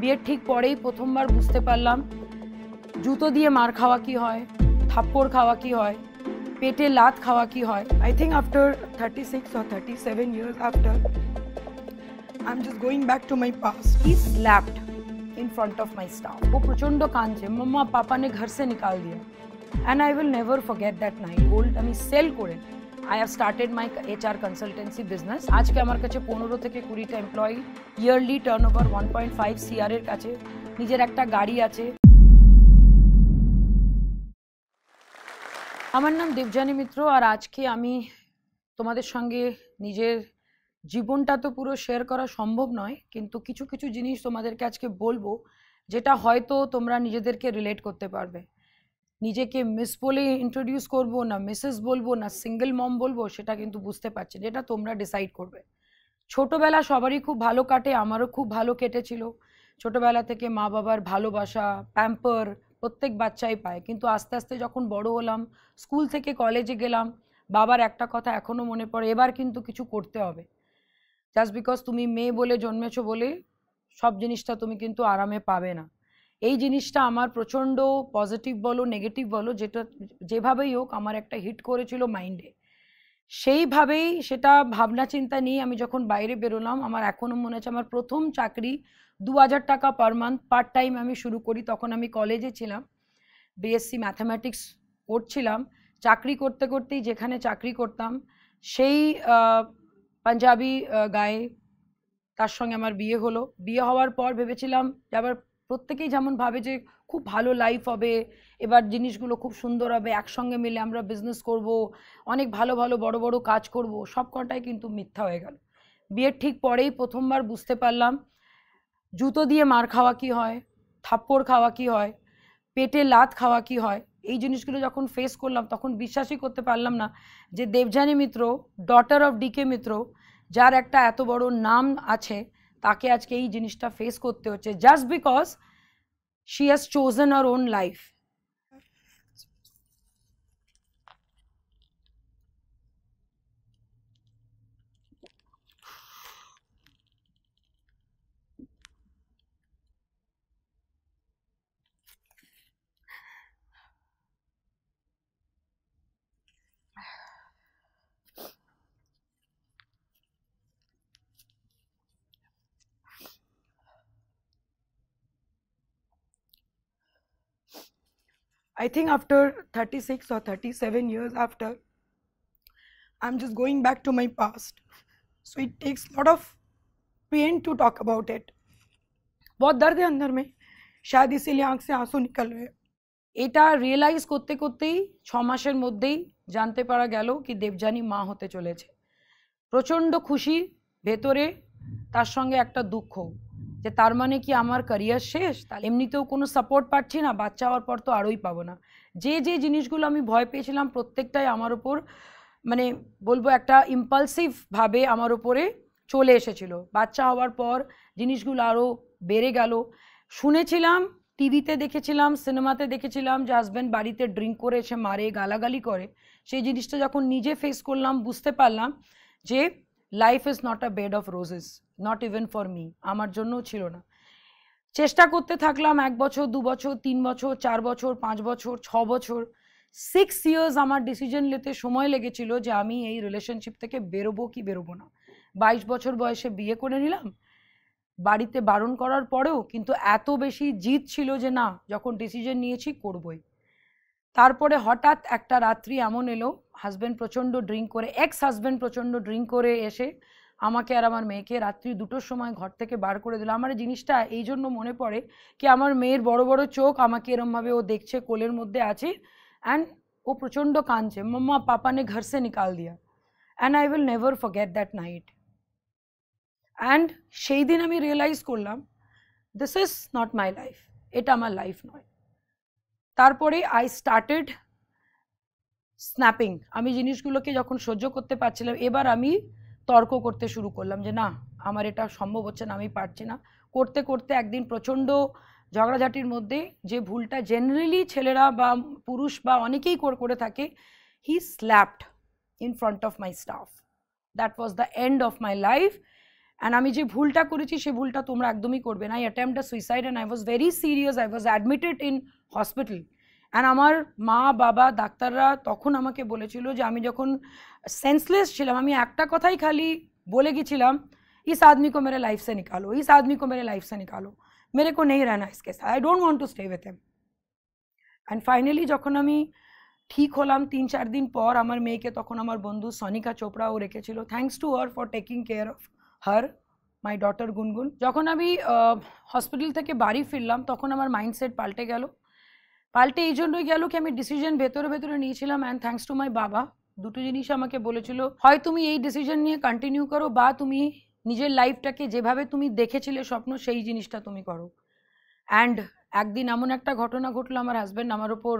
বিয়ের ঠিক পরেই প্রথমবার বুঝতে পারলাম জুতো দিয়ে মার খাওয়া কি হয় থাপ্পড় খাওয়া কি হয় পেটে লাত খাওয়া কি হয় I think after thirty six or thirty seven years after I am just going back to my past is lapped in front of my staff ও प्रचंड কাঁদছে मम्मा পাপা নে ঘর সে নিকাল দিয়ে and I will never forget that night gold আমি সেল করে I have started my H R consultancy business আজকে আমার কাছে পনেরো থেকে কুড়িটা employee yearly turnover one point five এর কাছে নিজের একটা গাড়ি আছে আমার নাম দেবজানী মিত্র আর আজকে আমি তোমাদের সঙ্গে নিজের জীবনটা তো পুরো শেয়ার করা সম্ভব নয় কিন্তু কিছু কিছু জিনিস তোমাদেরকে আজকে বলবো যেটা হয়তো তোমরা নিজেদেরকে রিলেট করতে পারবে নিজেকে মিস বলে ইন্ট্রোডিউস করব না মিসেস বলবো না সিঙ্গেল মম বলবো সেটা কিন্তু বুঝতে পারছি না এটা তোমরা ডিসাইড করবে ছোটোবেলা সবারই খুব ভালো কাটে আমারও খুব ভালো কেটেছিল ছোটোবেলা থেকে মা বাবার ভালোবাসা প্যাম্পার প্রত্যেক বাচ্চাই পায় কিন্তু আস্তে আস্তে যখন বড় হলাম স্কুল থেকে কলেজে গেলাম বাবার একটা কথা এখনও মনে পড়ে এবার কিন্তু কিছু করতে হবে জাস্ট বিকজ তুমি মেয়ে বলে জন্মেছো বলে সব জিনিসটা তুমি কিন্তু আরামে পাবে না এই জিনিসটা আমার প্রচণ্ড পজিটিভ বলো নেগেটিভ বলো যেটা যেভাবেই হোক আমার একটা হিট করেছিল মাইন্ডে সেইভাবেই সেটা ভাবনা চিন্তা নিয়ে আমি যখন বাইরে বেরোলাম আমার এখনও মনে হচ্ছে আমার প্রথম চাকরি দু হাজার টাকা পার মান্থ পার্ট টাইম আমি শুরু করি তখন আমি কলেজে ছিলাম বিএসসি ম্যাথামেটিক্স করছিলাম চাকরি করতে করতেই যেখানে চাকরি করতাম সেই পাঞ্জাবি গায়ে তার সঙ্গে আমার বিয়ে হলো বিয়ে হওয়ার পর ভেবেছিলাম যে আবার প্রত্যেকেই যেমন ভাবে যে খুব ভালো লাইফ হবে এবার জিনিসগুলো খুব সুন্দর হবে একসঙ্গে মিলে আমরা বিজনেস করব অনেক ভালো ভালো বড় বড় কাজ করব সব কটাই কিন্তু মিথ্যা হয়ে গেল বিয়ের ঠিক পরেই প্রথমবার বুঝতে পারলাম জুতো দিয়ে মার খাওয়া কি হয় থাপ্পড় খাওয়া কি হয় পেটে লাত খাওয়া কি হয় এই জিনিসগুলো যখন ফেস করলাম তখন বিশ্বাসই করতে পারলাম না যে Debjani Mitra daughter of DK Mitra যার একটা এত বড় নাম আছে তাকে আজকে এই জিনিসটা ফেস করতে হচ্ছে just because she has chosen her own life I think after 36 or 37 years after, I'm just going back to my past. So it takes a lot of pain to talk about it. बहुत दर्द है अंदर में शायद इसीलिए आंख से आंसू निकल रहे এটা রিয়েলাইজ করতে করতেই ছ মাসের মধ্যেই জানতে পারা গেল কি দেবযানী মা হতে চলেছে প্রচণ্ড খুশি ভেতরে তার সঙ্গে একটা দুঃখ যে তার মানে কি আমার ক্যারিয়ার শেষ তাহলে এমনিতেও কোনো সাপোর্ট পাচ্ছি না বাচ্চা হওয়ার পর তো আরোই পাবো না যে যে জিনিসগুলো আমি ভয় পেয়েছিলাম প্রত্যেকটাই আমার ওপর মানে বলবো একটা ইম্পালসিভভাবে আমার ওপরে চলে এসেছিল বাচ্চা হওয়ার পর জিনিসগুলো আরও বেড়ে গেল শুনেছিলাম টিভিতে দেখেছিলাম সিনেমাতে দেখেছিলাম যে হাজব্যান্ড বাড়িতে ড্রিঙ্ক করে এসে মারে গালাগালি করে সেই জিনিসটা যখন নিজে ফেস করলাম বুঝতে পারলাম যে life is not a bed of roses not even for me আমার জন্যও ছিল না চেষ্টা করতে থাকলাম এক বছর দু বছর তিন বছর চার বছর পাঁচ বছর ছ বছর সিক্স ইয়ার্স আমার ডিসিশন নিতে সময় লেগেছিল যে আমি এই রিলেশনশিপ থেকে বেরোবো কি বেরোবো না বাইশ বছর বয়সে বিয়ে করে নিলাম বাড়িতে বারণ করার পরেও কিন্তু এত বেশি জিত ছিল যে না যখন ডিসিশন নিয়েছি করবই তারপরে হঠাৎ একটা রাত্রি এমন এলো হাজব্যান্ড প্রচণ্ড ড্রিঙ্ক করে এক্স হাজব্যান্ড প্রচণ্ড ড্রিঙ্ক করে এসে আমাকে আর আমার মেয়েকে রাত্রি দুটোর সময় ঘর থেকে বার করে দিল আমার জিনিসটা এই জন্য মনে পড়ে কি আমার মেয়ের বড় বড় চোখ আমাকে এরমভাবে ও দেখছে কোলের মধ্যে আছে অ্যান্ড ও প্রচণ্ড কাঁদছে মাম্মা পাপানে ঘর সে নিকাল দিয়া and I will never forget that night and সেই দিন আমি রিয়েলাইজ করলাম this is not my life এটা আমার লাইফ নয় তারপরে আই স্টার্টেড স্ন্যাপিং আমি জিনিসগুলোকে যখন সহ্য করতে পারছিলাম এবার আমি তর্ক করতে শুরু করলাম যে না আমার এটা সম্ভব হচ্ছে না আমি পারছি না করতে করতে একদিন প্রচণ্ড ঝগড়াঝাটির মধ্যে যে ভুলটা জেনারেলি ছেলেরা বা পুরুষ বা অনেকেই করে থাকে he slapped in front of my staff that was the end of my life and আমি যে ভুলটা করেছি সেই ভুলটা তোমরা একদমই করবে না I attempt a suicide and I was very serious I was admitted in hospital and আমার মা বাবা ডাক্তাররা তখন আমাকে বলেছিল যে আমি যখন সেন্সলেস ছিলাম আমি একটা কথাই খালি বলে গেছিলাম ইস আদমি কো মেরে লাইফ সে নিকালো ইস আদমি কো মেরে লাইফ সে নিকালো মেরে কো নেই রানা ইসকে I don't want to stay with him and finally যখন আমি ঠিক হলাম তিন চার দিন পর আমার মেয়েকে তখন আমার বন্ধু সনিকা চোপড়াও রেখেছিল thanks to her for taking care of her my daughter Gungun যখন আমি হসপিটাল থেকে বাড়ি ফিরলাম তখন আমার মাইন্ডসেট পাল্টে গেল পাল্টে এই জন্যই গেল কি আমি ডিসিশন ভেতরে ভেতরে নিয়েছিলাম অ্যান্ড থ্যাংকস টু মাই বাবা দুটো জিনিস আমাকে বলেছিল হয় তুমি এই ডিসিশন নিয়ে কন্টিনিউ করো বা তুমি নিজের লাইফটাকে যেভাবে তুমি দেখেছিলে স্বপ্ন সেই জিনিসটা তুমি করো অ্যান্ড একদিন এমন একটা ঘটনা ঘটলো আমার হাজব্যান্ড আমার ওপর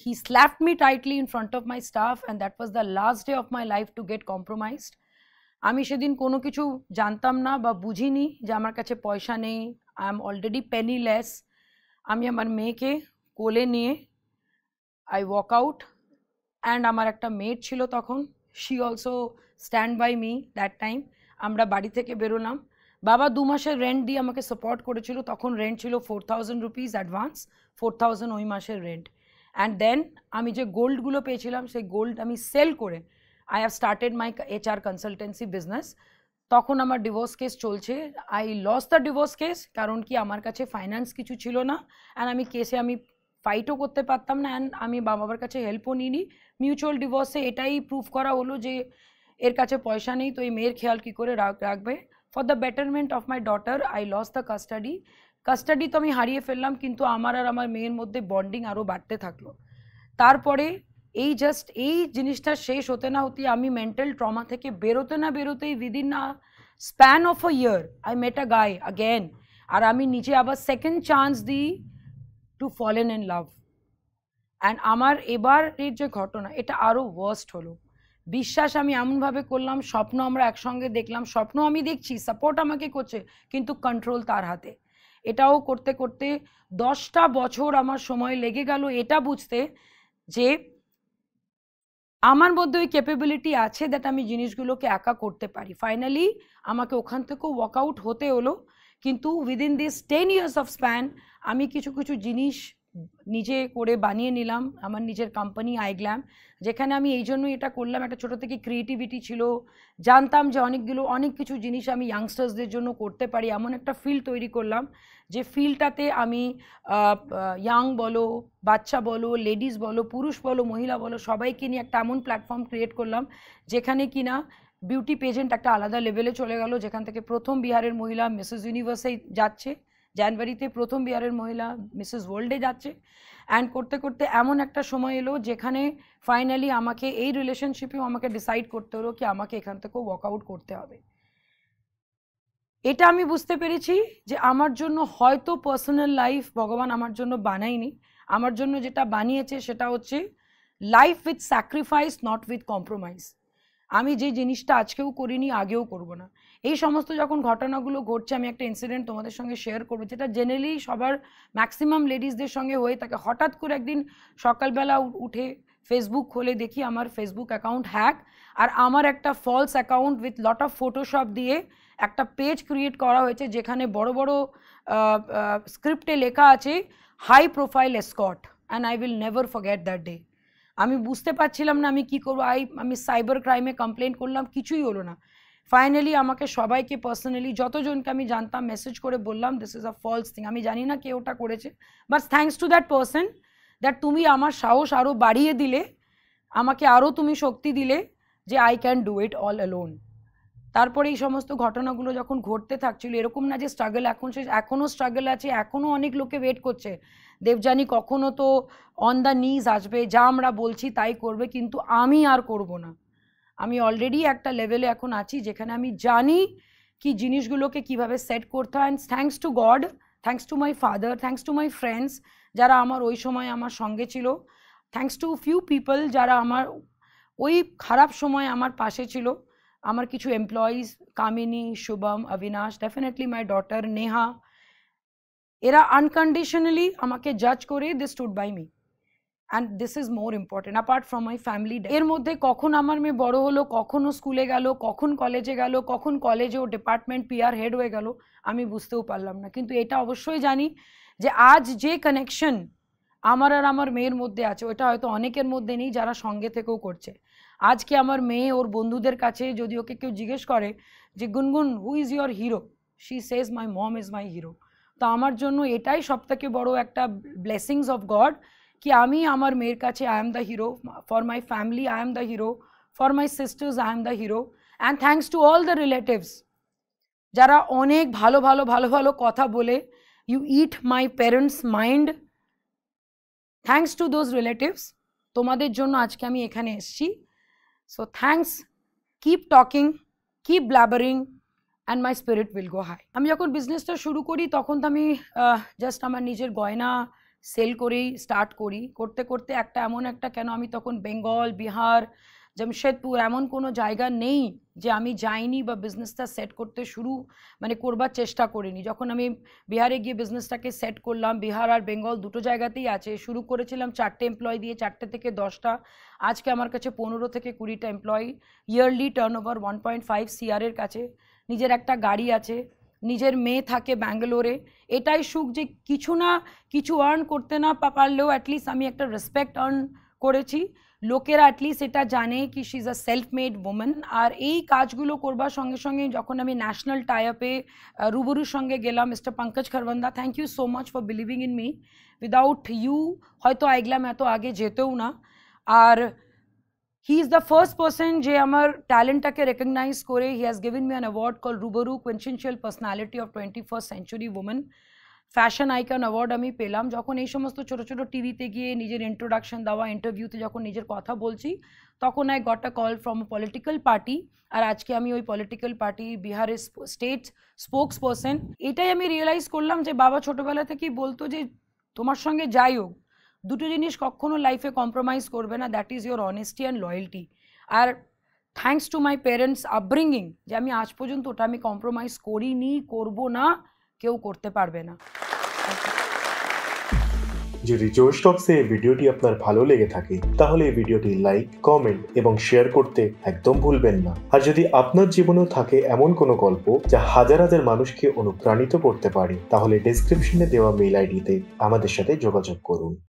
he slap me tightly in front of my staff and that was the last day of my life to get compromised আমি সেদিন কোনো কিছু জানতাম না বা বুঝিনি যে আমার কাছে পয়সা নেই আই এম অলরেডি পেনিলেস আমি আমার মেয়েকে কোলে নিয়ে আই ওয়াক আউট অ্যান্ড আমার একটা মেড ছিল তখন she also stand by me that time আমরা বাড়ি থেকে বেরোলাম বাবা দু মাসের রেন্ট দিয়ে আমাকে সাপোর্ট করেছিল তখন রেন্ট ছিল four thousand rupees advance four thousand ওই মাসের রেন্ট অ্যান্ড দেন আমি যে গোল্ডগুলো পেয়েছিলাম সেই গোল্ড আমি সেল করে I have started my H R consultancy business তখন আমার ডিভোর্স কেস চলছে I lost the divorce case কারণ কি আমার কাছে ফাইন্যান্স কিছু ছিল না অ্যান্ড আমি কেসে আমি ফাইটও করতে পারতাম না অ্যান্ড আমি বাবার কাছে হেল্পও নিইনি মিউচুয়াল ডিভোর্সে এটাই প্রুভ করা হলো যে এর কাছে পয়সা নেই তো এই মেয়ের খেয়াল কী করে রাখবে for the betterment of my daughter I lost the custody custody তো আমি হারিয়ে ফেললাম কিন্তু আমার আর আমার মেয়ের মধ্যে বন্ডিং আরও বাড়তে থাকলো তারপরে এই জাস্ট এই জিনিসটা শেষ হতে না হতে আমি মেন্টাল ট্রমা থেকে বেরোতে না বেরোতেই within a span of a year I met a guy again আর আমি নিজে আবার সেকেন্ড চান্স দিই to fallen in love and আমার এবারের যে ঘটনা এটা আরও ওয়ার্স্ট হলো বিশ্বাস আমি এমনভাবে করলাম স্বপ্ন আমরা একসঙ্গে দেখলাম স্বপ্ন আমি দেখছি সাপোর্ট আমাকে করছে কিন্তু কন্ট্রোল তার হাতে এটাও করতে করতে দশটা বছর আমার সময় লেগে গেল এটা বুঝতে যে আমার মধ্যে ওই ক্যাপেবিলিটি আছে দ্যাট আমি জিনিসগুলোকে একা করতে পারি ফাইনালি আমাকে ওখান থেকেও ওয়ার্কআউট হতে হলো কিন্তু within this ten years of span আমি কিছু কিছু জিনিস নিজে করে বানিয়ে নিলাম আমার নিজের কোম্পানি আইগ্ল্যাম যেখানে আমি এই জন্যই এটা করলাম একটা ছোটো থেকে ক্রিয়েটিভিটি ছিল জানতাম যে অনেকগুলো অনেক কিছু জিনিস আমি ইয়াংস্টার্সদের জন্য করতে পারি এমন একটা ফিল্ড তৈরি করলাম যে ফিল্ডটাতে আমি ইয়াং বলো বাচ্চা বলো লেডিস বলো পুরুষ বলো মহিলা বলো সবাইকে নিয়ে একটা এমন প্ল্যাটফর্ম ক্রিয়েট করলাম যেখানে কিনা বিউটি পেজেন্ট একটা আলাদা লেভেলে চলে গেল যেখান থেকে প্রথম বিহারের মহিলা মিসেস ইউনিভার্সেই যাচ্ছে জানুয়ারিতে প্রথম বিয়ারের মহিলা মিসেস ওয়ার্ল্ডে যাচ্ছে অ্যান্ড করতে করতে এমন একটা সময় এলো যেখানে ফাইনালি আমাকে এই রিলেশনশিপেও আমাকে ডিসাইড করতে হলো কি আমাকে এখান থেকেও ওয়াক আউট করতে হবে এটা আমি বুঝতে পেরেছি যে আমার জন্য হয়তো পার্সোনাল লাইফ ভগবান আমার জন্য বানায়নি আমার জন্য যেটা বানিয়েছে সেটা হচ্ছে life with sacrifice not with compromise আমি যে জিনিসটা আজকেও করিনি আগেও করব না এই সমস্ত যখন ঘটনাগুলো ঘটছে আমি একটা ইনসিডেন্ট তোমাদের সঙ্গে শেয়ার করবো যেটা জেনারেলি সবার ম্যাক্সিমাম লেডিসদের সঙ্গে হয়ে থাকে হঠাৎ করে একদিন সকালবেলা উঠে ফেসবুক খোলে দেখি আমার ফেসবুক অ্যাকাউন্ট হ্যাক আর আমার একটা false account with lot of Photoshop দিয়ে একটা পেজ ক্রিয়েট করা হয়েছে যেখানে বড় বড় স্ক্রিপ্টে লেখা আছে high profile escort and I will never forget that day আমি বুঝতে পারছিলাম না আমি কি করবো আই আমি সাইবার ক্রাইমে কমপ্লেন করলাম কিছুই হলো না ফাইনালি আমাকে সবাইকে পার্সোনালি যতজনকে আমি জানতাম মেসেজ করে বললাম this is a false thing আমি জানি না কে ওটা করেছে but thanks to that person that তুমি আমার সাহস আরও বাড়িয়ে দিলে আমাকে আরও তুমি শক্তি দিলে যে I can do it all alone তারপরে এই সমস্ত ঘটনাগুলো যখন ঘটতে থাকছিল এরকম না যে স্ট্রাগল এখন সে এখনও স্ট্রাগল আছে এখনও অনেক লোকে ওয়েট করছে দেবযানী কখনো তো অন দ্য নিজ আসবে যা আমরা বলছি তাই করবে কিন্তু আমি আর করব না আমি অলরেডি একটা লেভেলে এখন আছি যেখানে আমি জানি কি জিনিসগুলোকে কিভাবে সেট করতে হয় and thanks to God thanks to my father thanks to my friends যারা আমার ওই সময় আমার সঙ্গে ছিল থ্যাংকস টু ফিউ পিপল যারা আমার ওই খারাপ সময় আমার পাশে ছিল আমার কিছু employees Kamini Shubham Abinash definitely my daughter Neha এরা আনকন্ডিশনালি আমাকে জাজ করে they stood by me and this is more important apart from my family এর মধ্যে কখন আমার মেয়ে বড় হলো কখনও স্কুলে গেল কখন কলেজে গেল কখন কলেজে ও ডিপার্টমেন্ট পিআর হেড হয়ে গেল আমি বুঝতেও পারলাম না কিন্তু এটা অবশ্যই জানি যে আজ যে কানেকশন আমার আর আমার মেয়ের মধ্যে আছে ওটা হয়তো অনেকের মধ্যে নেই যারা সঙ্গে থেকেও করছে আজকে আমার মেয়ে ওর বন্ধুদের কাছে যদি ওকে কেউ জিজ্ঞেস করে যে Gungun who is hero she says my mom is my hero তো আমার জন্য এটাই সবথেকে বড় একটা ব্লেসিংস অফ গড কি আমি আমার মেয়ের কাছে I am the hero for my family I am the hero for my sisters I am the hero and thanks to all the relatives যারা অনেক ভালো ভালো ভালো ভালো কথা বলে you hit my parents mind thanks to those relatives তোমাদের জন্য আজকে আমি এখানে এসছি so thanks keep talking keep blabbering and my spirit will go high আমি যখন বিজনেসটা শুরু করি তখন তো আমি জাস্ট আমার নিজের গয়না সেল করেই স্টার্ট করি করতে করতে একটা এমন একটা কেন আমি তখন বেঙ্গল বিহার জামশেদপুর এমন কোনো জায়গা নেই যে আমি যাইনি বা বিজনেসটা সেট করতে শুরু মানে করবার চেষ্টা করিনি যখন আমি বিহারে গিয়ে বিজনেসটাকে সেট করলাম বিহার আর বেঙ্গল দুটো জায়গাতেই আছে শুরু করেছিলাম চারটে এমপ্লয় দিয়ে চারটে থেকে দশটা আজকে আমার কাছে পনেরো থেকে কুড়িটা employee yearly turnover one point five সিআরের কাছে নিজের একটা গাড়ি আছে নিজের মেয়ে থাকে ব্যাঙ্গালোরে এটাই সুখ যে কিছু না কিছু আর্ন করতে না পারলেও অ্যাটলিস্ট আমি একটা রেসপেক্ট আর্ন করেছি লোকেরা অ্যাটলিস্ট এটা জানে কি she is a self made women আর এই কাজগুলো করবার সঙ্গে সঙ্গে যখন আমি ন্যাশনাল টাই আপে রুবরুর সঙ্গে গেলাম mister Pankaj Kharbanda thank you so much for believing in me without you হয়তো এগলাম এত আগে যেতেও না আর he is the first person जे अमर टैलेंट तक रेकग्नाइज करे he has given me an award called Rubaru quintessential personality of 21 century woman fashion icon award আমি پہলামে যাকোন এই সমস্ত ছোট ছোট টিভিতে গিয়ে নিজের इंट्रोडक्शन দাওয়া ইন্টারভিউতে যাকোন নিজের কথা বলছি তখন আইGot a call from a political party আর আজকে আমি ওই पॉलिटिकल पार्टी বিহারে স্টেট স্পকসপার্সন এটাই আমি রিয়ালাইজ করলাম যে বাবা ছোটবেলায় থেকে কি বলতো যে তোমার সঙ্গে যাইও দুটো জিনিস কখনো লাইফে কম্প্রোমাইজ করবে না that is your honesty and loyalty আর thanks to my parents upbringing যে আমি আজ পর্যন্ত ওটা আমি কম্প্রোমাইজ করিনি করব না কেউ করতে পারবে না যদি জোশ টক্স এই ভিডিওটি আপনার ভালো লেগে থাকে তাহলে এই ভিডিওটি লাইক কমেন্ট এবং শেয়ার করতে একদম ভুলবেন না আর যদি আপনার জীবনেও থাকে এমন কোনো গল্প যা হাজার হাজার মানুষকে অনুপ্রাণিত করতে পারে তাহলে ডিসক্রিপশনে দেওয়া মেল আইডিতে আমাদের সাথে যোগাযোগ করুন